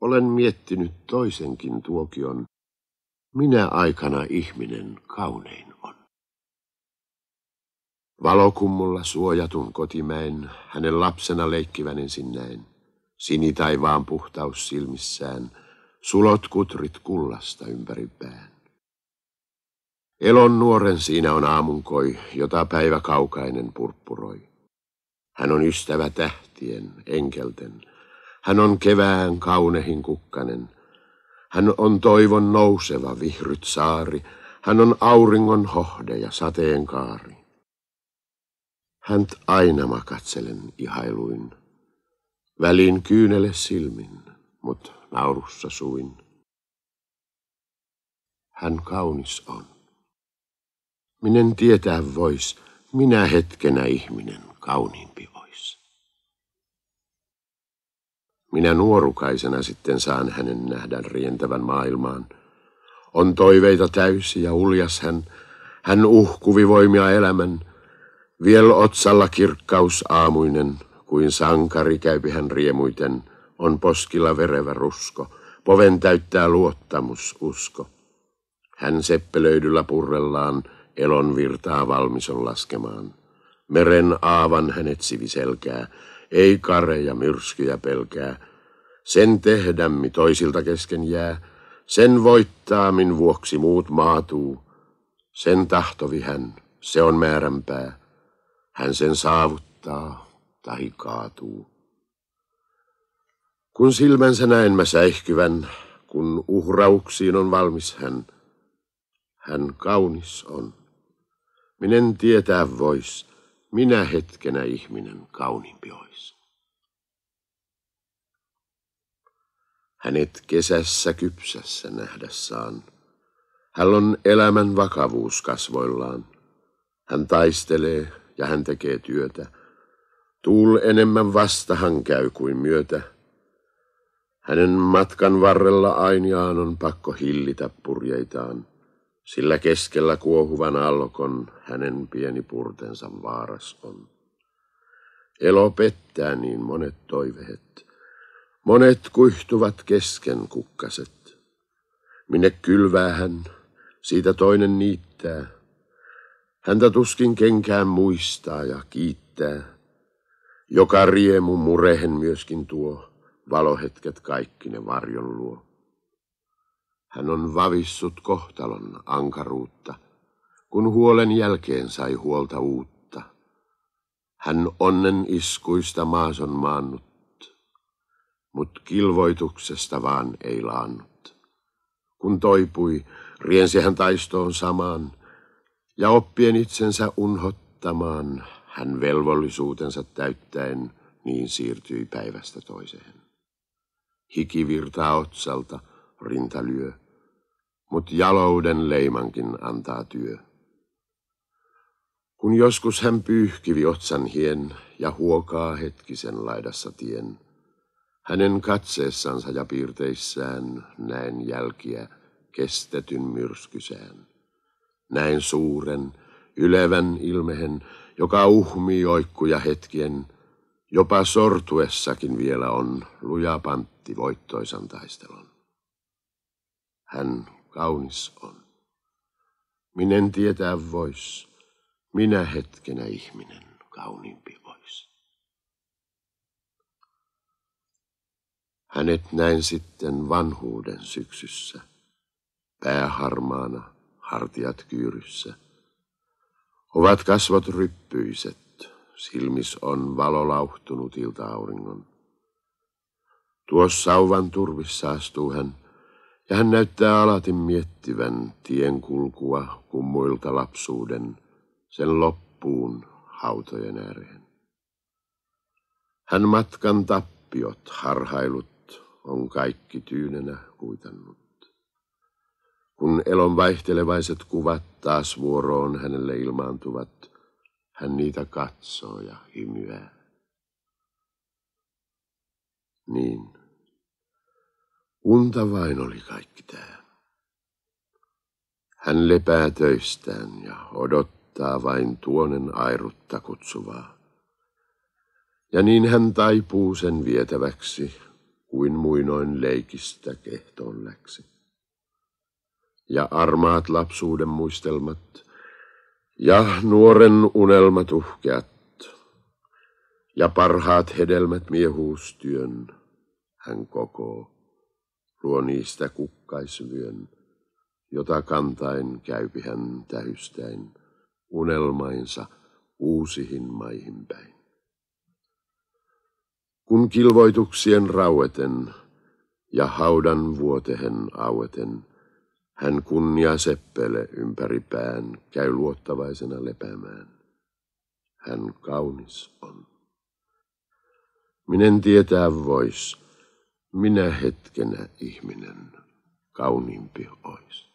Olen miettinyt toisenkin tuokion. Minä aikana ihminen kaunein on. Valokummulla suojatun kotimäen, hänen lapsena leikkivän ensin näin. Sinitaivaan puhtaus silmissään, sulot kutrit kullasta ympäri pään. Elon nuoren siinä on aamunkoi, jota päivä kaukainen purppuroi. Hän on ystävä tähtien, enkelten, hän on kevään kaunehin kukkanen. Hän on toivon nouseva vihryt saari. Hän on auringon hohde ja sateen kaari. Hänt aina mä katselen ihailuin. Väliin kyynele silmin, mut naurussa suin. Hän kaunis on. Minen tietää vois, minä hetkenä ihminen kauniimpi on. Minä nuorukaisena sitten saan hänen nähdä rientävän maailmaan. On toiveita täysi ja uljas hän. Hän uhkuvi voimia elämän. Viel otsalla kirkkaus aamuinen, kuin sankari käypi hän riemuiten. On poskilla verevä rusko, poven täyttää luottamus, usko. Hän seppelöidyllä purrellaan, elon virtaa valmis on laskemaan. Meren aavan hänet siviselkää, ei ja myrskyjä pelkää. Sen tehdämmi toisilta kesken jää, sen voittaamin vuoksi muut maatuu. Sen tahtovi hän, se on määränpää. Hän sen saavuttaa tai kaatuu. Kun silmänsä näen mä säihkyvän, kun uhrauksiin on valmis hän, hän kaunis on. Minen tietää vois, minä hetkenä ihminen kauniimpi olisi. Hänet kesässä kypsässä nähdä saan. Hän on elämän vakavuus kasvoillaan. Hän taistelee ja hän tekee työtä. Tuul enemmän vastahan käy kuin myötä. Hänen matkan varrella ainiaan on pakko hillitä purjeitaan sillä keskellä kuohuvan alkon hänen pieni purtensa vaaras on. Elo pettää niin monet toiveet, monet kuihtuvat kesken kukkaset. Minne kylvää hän, siitä toinen niittää. Häntä tuskin kenkään muistaa ja kiittää. Joka riemu murehen myöskin tuo, valohetket kaikki ne varjon luo. Hän on vavissut kohtalon ankaruutta, kun huolen jälkeen sai huolta uutta. Hän onnen iskuista maas on maannut, mut kilvoituksesta vaan ei laannut. Kun toipui, riensi hän taistoon samaan, ja oppien itsensä unhottamaan, hän velvollisuutensa täyttäen niin siirtyi päivästä toiseen. Hiki virtaa otsalta – rinta lyö, mut jalouden leimankin antaa työ. Kun joskus hän pyyhkivi otsan hien ja huokaa hetkisen laidassa tien, hänen katseessansa ja piirteissään näen jälkiä kestetyn myrskysään. näen suuren, ylevän ilmehen, joka uhmii oikkuja hetkien, jopa sortuessakin vielä on luja pantti voittoisan taistelun hän kaunis on. Minen tietää vois, minä hetkenä ihminen kauniimpi vois. Hänet näin sitten vanhuuden syksyssä, pääharmaana, hartiat kyyryssä. Ovat kasvot ryppyiset, silmis on valo lauhtunut ilta-auringon. Tuossa sauvan turvissa astuu hän, ja hän näyttää alati miettivän tien kulkua kummuilta lapsuuden, sen loppuun hautojen ääreen. Hän matkan tappiot, harhailut, on kaikki tyynenä kuitannut. Kun elon vaihtelevaiset kuvat taas vuoroon hänelle ilmaantuvat, hän niitä katsoo ja hymyää. Niin. Unta vain oli kaikki tämä. Hän lepää töistään ja odottaa vain tuonen airutta kutsuvaa. Ja niin hän taipuu sen vietäväksi, kuin muinoin leikistä kehtoon läksi. Ja armaat lapsuuden muistelmat, ja nuoren unelmat uhkeat, ja parhaat hedelmät miehuustyön hän kokoo luo niistä kukkaisvyön, jota kantain käypi hän tähystäin unelmainsa uusihin maihin päin. Kun kilvoituksien raueten ja haudan vuotehen aueten, hän kunnia seppele ympäri pään käy luottavaisena lepäämään. Hän kaunis on. Minen tietää vois, minä hetkenä ihminen kauniimpi ois.